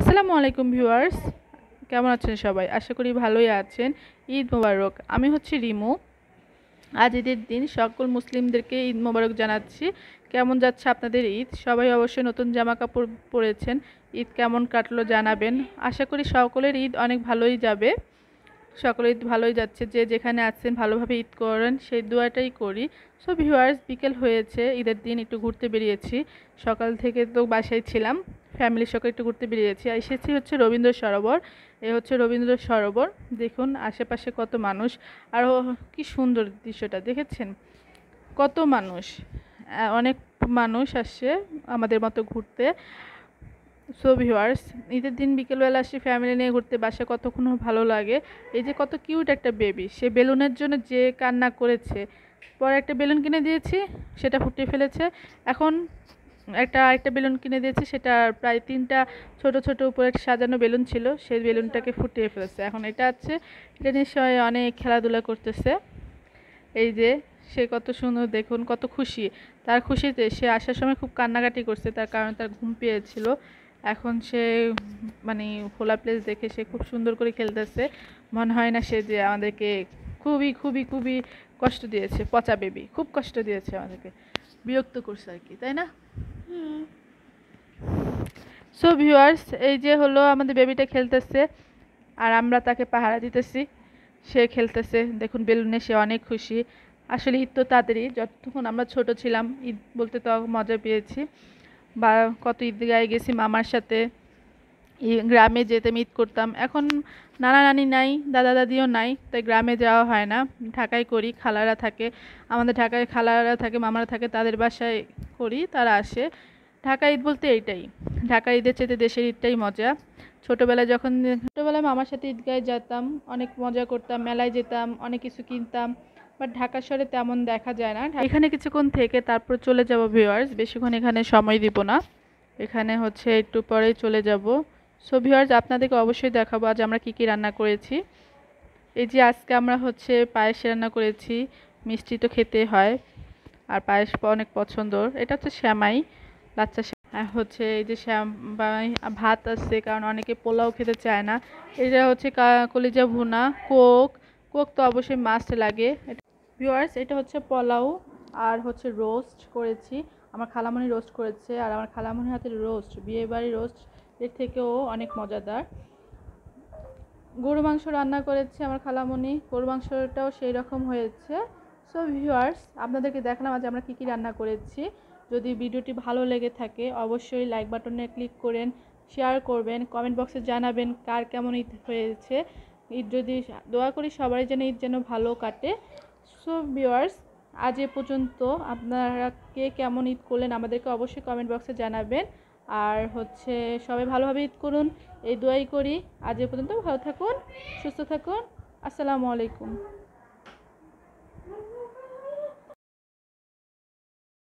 আসসালামু আলাইকুম ভিউয়ার্স কেমন আছেন সবাই আশা করি ভালোই আছেন ঈদ মোবারক আমি হচ্ছি রিমু আজ ঈদের দিন সকল মুসলিমদেরকে ঈদ মোবারক জানাচ্ছি কেমন যাচ্ছে আপনাদের ঈদ সবাই অবশ্যই নতুন জামা কাপড় পরেছেন ঈদ কেমন কাটলো জানাবেন আশা করি সকলের ঈদ অনেক ভালোই যাবে সকলে ঈদ ভালোই যাচ্ছে যে যেখানে আছেন ভালোভাবে ঈদ করেন সেই দোয়াটাই করি সো ভিউয়ার্স বিকেল হয়েছে ঈদের দিন একটু ঘুরতে বেরিয়েছি সকাল থেকে তো বাসায় ছিলাম ফ্যামিলির সঙ্গে একটু ঘুরতে বেরিয়েছি আর এসেছি হচ্ছে রবীন্দ্র সরোবর এ হচ্ছে রবীন্দ্র সরোবর দেখুন আশেপাশে কত মানুষ আর কি সুন্দর দৃশ্যটা দেখেছেন কত মানুষ অনেক মানুষ আসছে আমাদের মতো ঘুরতে সো ভিওয়ার্স ঈদের দিন বিকেলবেলা আসি ফ্যামিলি নিয়ে ঘুরতে বাসা কতক্ষণ ভালো লাগে এই যে কত কিউট একটা বেবি সে বেলুনের জন্য যে কান্না করেছে পরে একটা বেলুন কিনে দিয়েছি সেটা ফুটিয়ে ফেলেছে এখন একটা আরেকটা বেলুন কিনে দিয়েছি সেটা প্রায় তিনটা ছোট ছোট উপরে সাজানো বেলুন ছিল সেই বেলুনটাকে ফুটিয়ে ফেলেছে এখন এটা আছে এটা নিশ্চয় অনেক খেলাধুলা করতেছে এই যে সে কত সুন্দর দেখুন কত খুশি তার খুশিতে সে আসার সময় খুব কান্নাকাটি করছে তার কারণে তার ঘুম পেয়েছিল এখন সে মানে খোলা প্লেস দেখে সে খুব সুন্দর করে খেলতেছে মনে হয় না সে যে আমাদেরকে খুবই খুবই খুবই কষ্ট দিয়েছে পচা বেবি খুব কষ্ট দিয়েছে আমাদেরকে বিরক্ত করছে আর কি তাই না সো ভিউয়ার্স এই যে হলো আমাদের বেবিটা খেলতেছে আর আমরা তাকে পাহারা দিতেছি সে খেলতেছে দেখুন বেলুনে সে অনেক খুশি আসলে ঈদ তো তাদেরই যতক্ষণ আমরা ছোট ছিলাম ঈদ বলতে তো মজা পেয়েছি বা কত ঈদ গায়ে গেছি মামার সাথে গ্রামে যেতে ঈদ করতাম এখন নানা নানি নাই দাদা দাদিও নাই তাই গ্রামে যাওয়া হয় না ঢাকায় করি খালারা থাকে আমাদের ঢাকায় খালারা থাকে মামারা থাকে তাদের বাসায় করি তারা আসে ঢাকা ঈদ বলতে এইটাই ঢাকা ঈদের চেয়ে দেশের ঈদটাই মজা ছোটোবেলায় যখন ছোটোবেলায় মামার সাথে ঈদগাহে যেতাম অনেক মজা করতাম মেলায় যেতাম অনেক কিছু কিনতাম বাট ঢাকা শহরে তেমন দেখা যায় না এখানে কিছুক্ষণ থেকে তারপর চলে যাব ভিওয়ার্স বেশিক্ষণ এখানে সময় দিব না এখানে হচ্ছে একটু পরেই চলে যাব সো ভিওয়ার্স আপনাদেরকে অবশ্যই দেখাবো আজ আমরা কি কি রান্না করেছি এই যে আজকে আমরা হচ্ছে পায়েস রান্না করেছি মিষ্টি তো খেতে হয় আর পায়েস অনেক পছন্দর এটা হচ্ছে শ্যামাই লাচ্চা হচ্ছে এই যে শ্যাম ভাত আছে কারণ অনেকে পোলাও খেতে চায় না এটা হচ্ছে কলিজা ভুনা কোক কোক তো অবশ্যই মাস্ট লাগে ভিউয়ার্স এটা হচ্ছে পোলাও আর হচ্ছে রোস্ট করেছি আমার খালামণি রোস্ট করেছে আর আমার খালামণি হাতের রোস্ট বিয়েবাড়ি রোস্ট এর থেকেও অনেক মজাদার গরু মাংস রান্না করেছে আমার খালামণি গরু মাংসটাও সেই রকম হয়েছে সো ভিউয়ার্স আপনাদেরকে দেখালাম আজ আমরা কী কী রান্না করেছি যদি ভিডিওটি ভালো লেগে থাকে অবশ্যই লাইক বাটনে ক্লিক করেন শেয়ার করবেন কমেন্ট বক্সে জানাবেন কার কেমন ঈদ হয়েছে ঈদ যদি দোয়া করি সবারই যেন ঈদ যেন ভালো কাটে সো ভিউয়ার্স আজ এ পর্যন্ত আপনারা কে কেমন ঈদ করলেন আমাদেরকে অবশ্যই কমেন্ট বক্সে জানাবেন আর হচ্ছে সবাই ভালোভাবে ঈদ করুন এই দোয়াই করি আজ এ পর্যন্ত ভালো থাকুন সুস্থ থাকুন আসসালামু আলাইকুম